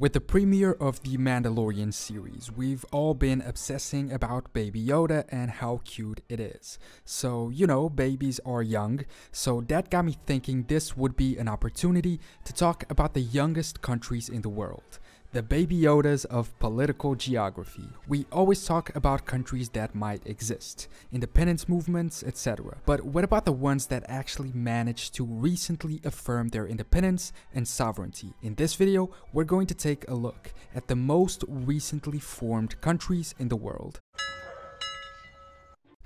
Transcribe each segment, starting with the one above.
With the premiere of the Mandalorian series, we've all been obsessing about Baby Yoda and how cute it is. So, you know, babies are young, so that got me thinking this would be an opportunity to talk about the youngest countries in the world. The baby Yodas of political geography. We always talk about countries that might exist, independence movements, etc. But what about the ones that actually managed to recently affirm their independence and sovereignty? In this video, we're going to take a look at the most recently formed countries in the world.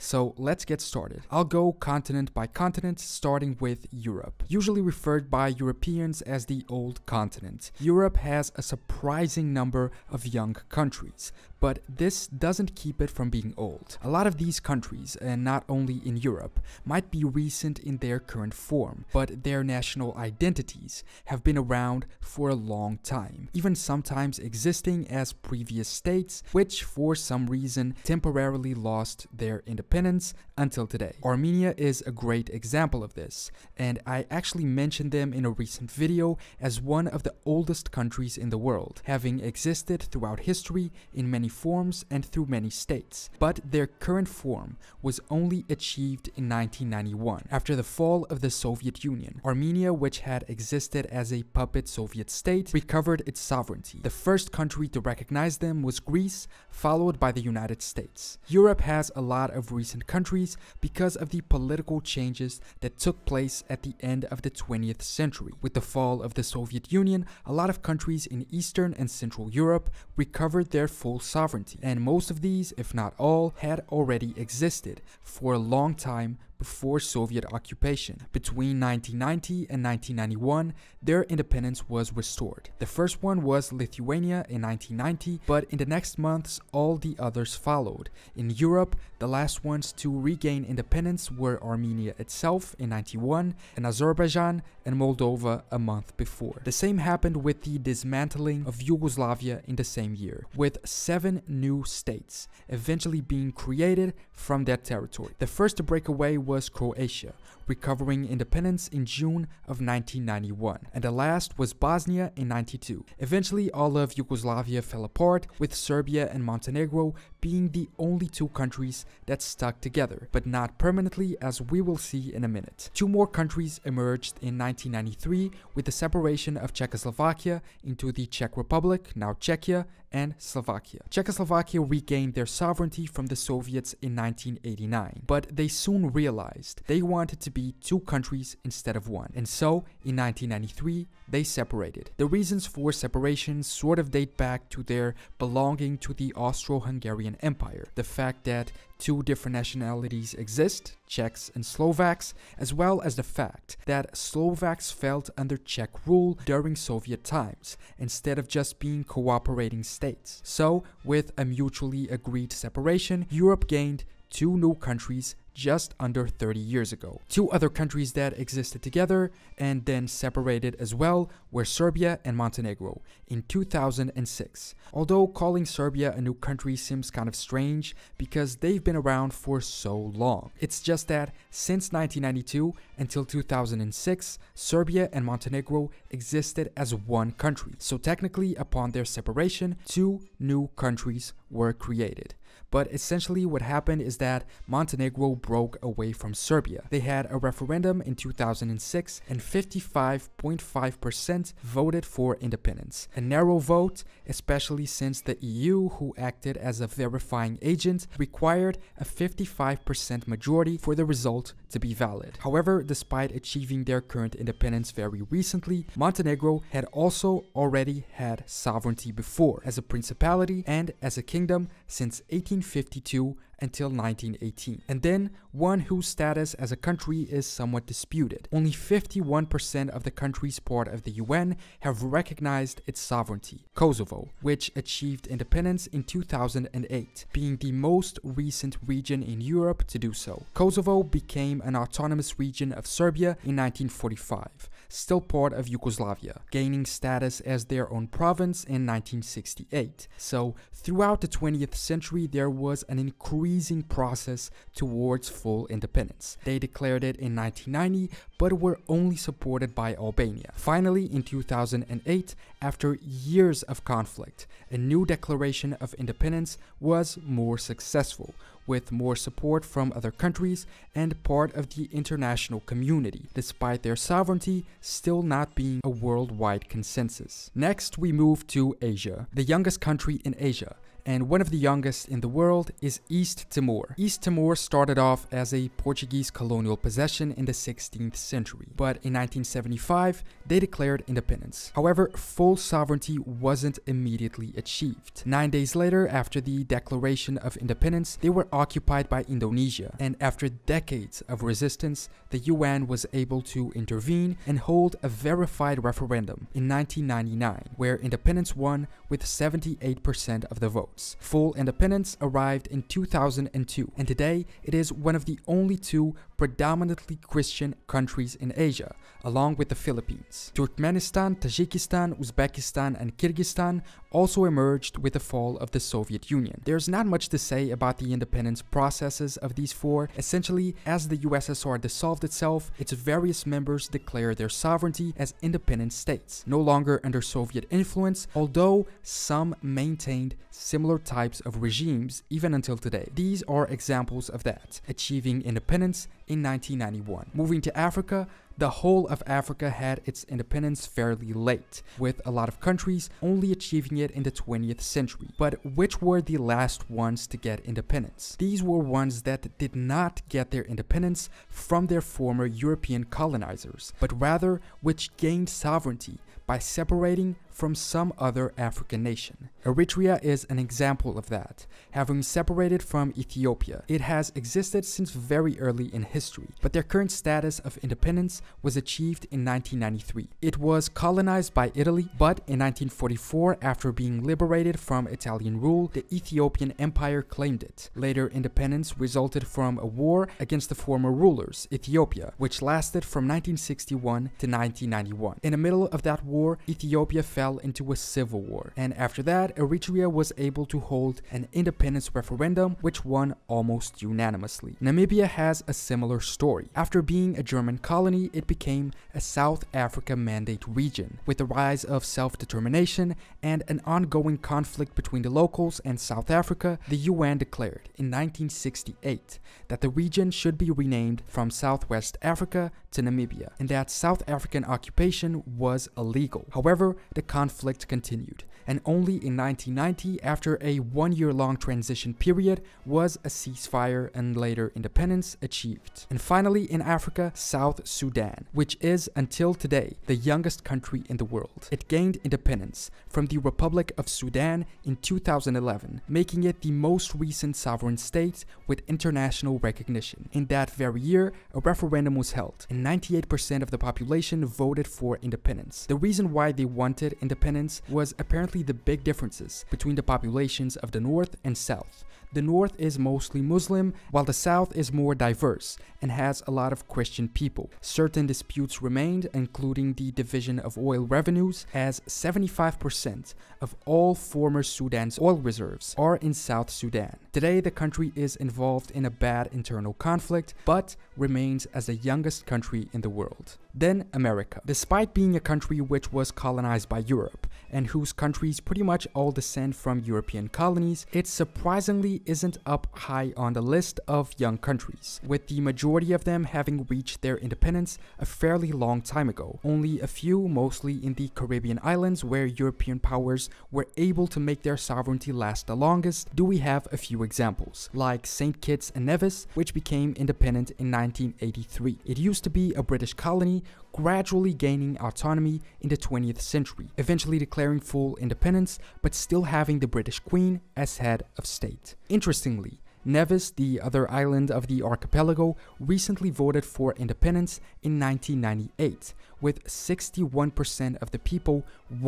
So let's get started. I'll go continent by continent, starting with Europe, usually referred by Europeans as the old continent. Europe has a surprising number of young countries, but this doesn't keep it from being old. A lot of these countries, and not only in Europe, might be recent in their current form, but their national identities have been around for a long time, even sometimes existing as previous states, which for some reason temporarily lost their independence independence until today. Armenia is a great example of this, and I actually mentioned them in a recent video as one of the oldest countries in the world, having existed throughout history in many forms and through many states. But their current form was only achieved in 1991, after the fall of the Soviet Union. Armenia, which had existed as a puppet Soviet state, recovered its sovereignty. The first country to recognize them was Greece, followed by the United States. Europe has a lot of recent countries because of the political changes that took place at the end of the 20th century. With the fall of the Soviet Union, a lot of countries in Eastern and Central Europe recovered their full sovereignty, and most of these, if not all, had already existed for a long time before Soviet occupation. Between 1990 and 1991, their independence was restored. The first one was Lithuania in 1990, but in the next months, all the others followed. In Europe, the last ones to regain independence were Armenia itself in 91, and Azerbaijan and Moldova a month before. The same happened with the dismantling of Yugoslavia in the same year, with seven new states eventually being created from that territory. The first to break away was was Croatia, recovering independence in June of 1991, and the last was Bosnia in 92. Eventually, all of Yugoslavia fell apart, with Serbia and Montenegro being the only two countries that stuck together, but not permanently as we will see in a minute. Two more countries emerged in 1993 with the separation of Czechoslovakia into the Czech Republic, now Czechia, and Slovakia. Czechoslovakia regained their sovereignty from the Soviets in 1989, but they soon realized realized they wanted to be two countries instead of one. And so, in 1993, they separated. The reasons for separation sort of date back to their belonging to the Austro-Hungarian Empire, the fact that two different nationalities exist, Czechs and Slovaks, as well as the fact that Slovaks felt under Czech rule during Soviet times, instead of just being cooperating states. So, with a mutually agreed separation, Europe gained two new countries just under 30 years ago. Two other countries that existed together and then separated as well were Serbia and Montenegro in 2006. Although calling Serbia a new country seems kind of strange because they've been around for so long. It's just that since 1992 until 2006, Serbia and Montenegro existed as one country. So technically upon their separation, two new countries were created. But essentially, what happened is that Montenegro broke away from Serbia. They had a referendum in 2006, and 55.5% voted for independence. A narrow vote, especially since the EU, who acted as a verifying agent, required a 55% majority for the result to be valid. However, despite achieving their current independence very recently, Montenegro had also already had sovereignty before, as a principality and as a kingdom since 1852 until 1918, and then one whose status as a country is somewhat disputed. Only 51% of the countries part of the UN have recognized its sovereignty, Kosovo, which achieved independence in 2008, being the most recent region in Europe to do so. Kosovo became an autonomous region of Serbia in 1945, still part of Yugoslavia, gaining status as their own province in 1968. So throughout the 20th century, there was an increasing process towards full independence. They declared it in 1990, but were only supported by Albania. Finally, in 2008, after years of conflict, a new declaration of independence was more successful, with more support from other countries and part of the international community, despite their sovereignty still not being a worldwide consensus. Next, we move to Asia, the youngest country in Asia, and one of the youngest in the world is East Timor. East Timor started off as a Portuguese colonial possession in the 16th century, but in 1975 they declared independence. However, full sovereignty wasn't immediately achieved. Nine days later, after the Declaration of Independence, they were occupied by Indonesia, and after decades of resistance, the UN was able to intervene and hold a verified referendum in 1999, where independence won with 78% of the vote. Full independence arrived in 2002, and today it is one of the only two predominantly Christian countries in Asia, along with the Philippines. Turkmenistan, Tajikistan, Uzbekistan, and Kyrgyzstan also emerged with the fall of the Soviet Union. There's not much to say about the independence processes of these four. Essentially, as the USSR dissolved itself, its various members declared their sovereignty as independent states, no longer under Soviet influence, although some maintained similar types of regimes even until today. These are examples of that, achieving independence in 1991. Moving to Africa, the whole of Africa had its independence fairly late, with a lot of countries only achieving it in the 20th century. But which were the last ones to get independence? These were ones that did not get their independence from their former European colonizers, but rather which gained sovereignty by separating from some other African nation. Eritrea is an example of that, having separated from Ethiopia. It has existed since very early in history, but their current status of independence was achieved in 1993. It was colonized by Italy, but in 1944, after being liberated from Italian rule, the Ethiopian Empire claimed it. Later independence resulted from a war against the former rulers, Ethiopia, which lasted from 1961 to 1991. In the middle of that war, Ethiopia fell fell into a civil war. And after that, Eritrea was able to hold an independence referendum, which won almost unanimously. Namibia has a similar story. After being a German colony, it became a South Africa mandate region, with the rise of self-determination and an ongoing conflict between the locals and South Africa, the UN declared in 1968 that the region should be renamed from Southwest Africa to Namibia, and that South African occupation was illegal. However, the conflict continued and only in 1990, after a one-year-long transition period, was a ceasefire and later independence achieved. And finally, in Africa, South Sudan, which is, until today, the youngest country in the world. It gained independence from the Republic of Sudan in 2011, making it the most recent sovereign state with international recognition. In that very year, a referendum was held, and 98% of the population voted for independence. The reason why they wanted independence was apparently the big differences between the populations of the North and South, the north is mostly Muslim, while the south is more diverse and has a lot of Christian people. Certain disputes remained, including the division of oil revenues, as 75% of all former Sudan's oil reserves are in South Sudan. Today, the country is involved in a bad internal conflict, but remains as the youngest country in the world. Then America. Despite being a country which was colonized by Europe, and whose countries pretty much all descend from European colonies, it's surprisingly isn't up high on the list of young countries, with the majority of them having reached their independence a fairly long time ago. Only a few, mostly in the Caribbean islands where European powers were able to make their sovereignty last the longest, do we have a few examples, like St. Kitts and Nevis, which became independent in 1983. It used to be a British colony gradually gaining autonomy in the 20th century, eventually declaring full independence but still having the British Queen as head of state. Interestingly, Nevis, the other island of the archipelago, recently voted for independence in 1998, with 61% of the people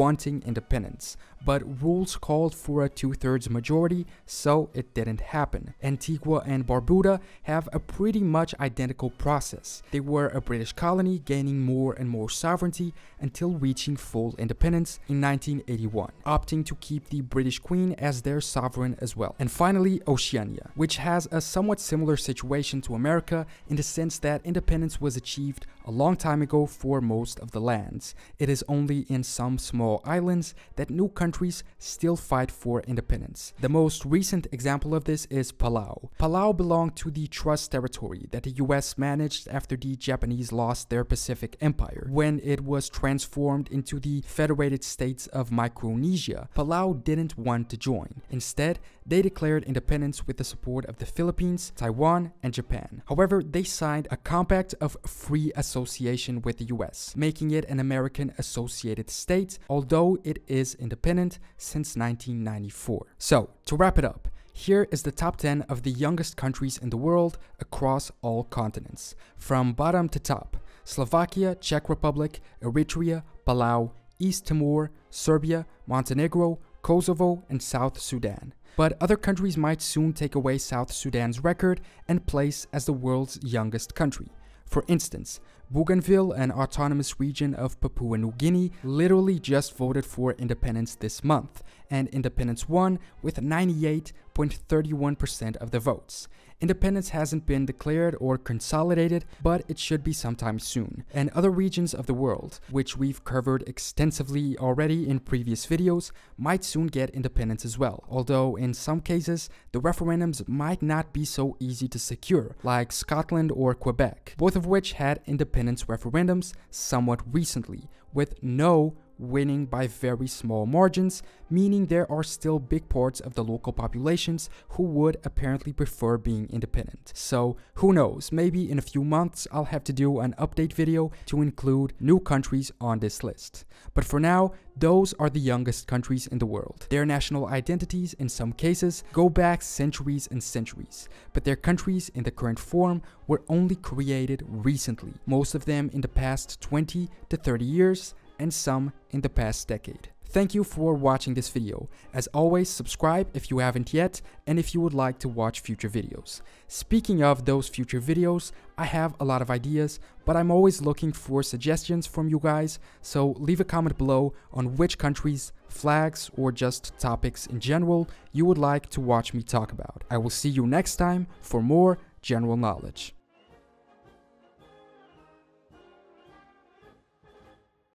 wanting independence, but rules called for a two-thirds majority, so it didn't happen. Antigua and Barbuda have a pretty much identical process. They were a British colony gaining more and more sovereignty until reaching full independence in 1981, opting to keep the British Queen as their sovereign as well. And finally, Oceania, which has a somewhat similar situation to America in the sense that independence was achieved a long time ago for most most of the lands. It is only in some small islands that new countries still fight for independence. The most recent example of this is Palau. Palau belonged to the Trust territory that the US managed after the Japanese lost their Pacific Empire, when it was transformed into the Federated States of Micronesia. Palau didn't want to join. Instead, they declared independence with the support of the Philippines, Taiwan, and Japan. However, they signed a compact of free association with the US making it an American associated state, although it is independent since 1994. So, to wrap it up, here is the top 10 of the youngest countries in the world across all continents, from bottom to top. Slovakia, Czech Republic, Eritrea, Palau, East Timor, Serbia, Montenegro, Kosovo, and South Sudan. But other countries might soon take away South Sudan's record and place as the world's youngest country. For instance, Bougainville, an autonomous region of Papua New Guinea, literally just voted for independence this month, and independence won with 98.31% of the votes independence hasn't been declared or consolidated, but it should be sometime soon, and other regions of the world, which we've covered extensively already in previous videos, might soon get independence as well, although in some cases, the referendums might not be so easy to secure, like Scotland or Quebec, both of which had independence referendums somewhat recently, with no winning by very small margins, meaning there are still big parts of the local populations who would apparently prefer being independent. So who knows, maybe in a few months I'll have to do an update video to include new countries on this list. But for now, those are the youngest countries in the world. Their national identities, in some cases, go back centuries and centuries, but their countries in the current form were only created recently, most of them in the past 20 to 30 years, and some in the past decade. Thank you for watching this video. As always, subscribe if you haven't yet and if you would like to watch future videos. Speaking of those future videos, I have a lot of ideas, but I'm always looking for suggestions from you guys, so leave a comment below on which countries, flags, or just topics in general you would like to watch me talk about. I will see you next time for more general knowledge.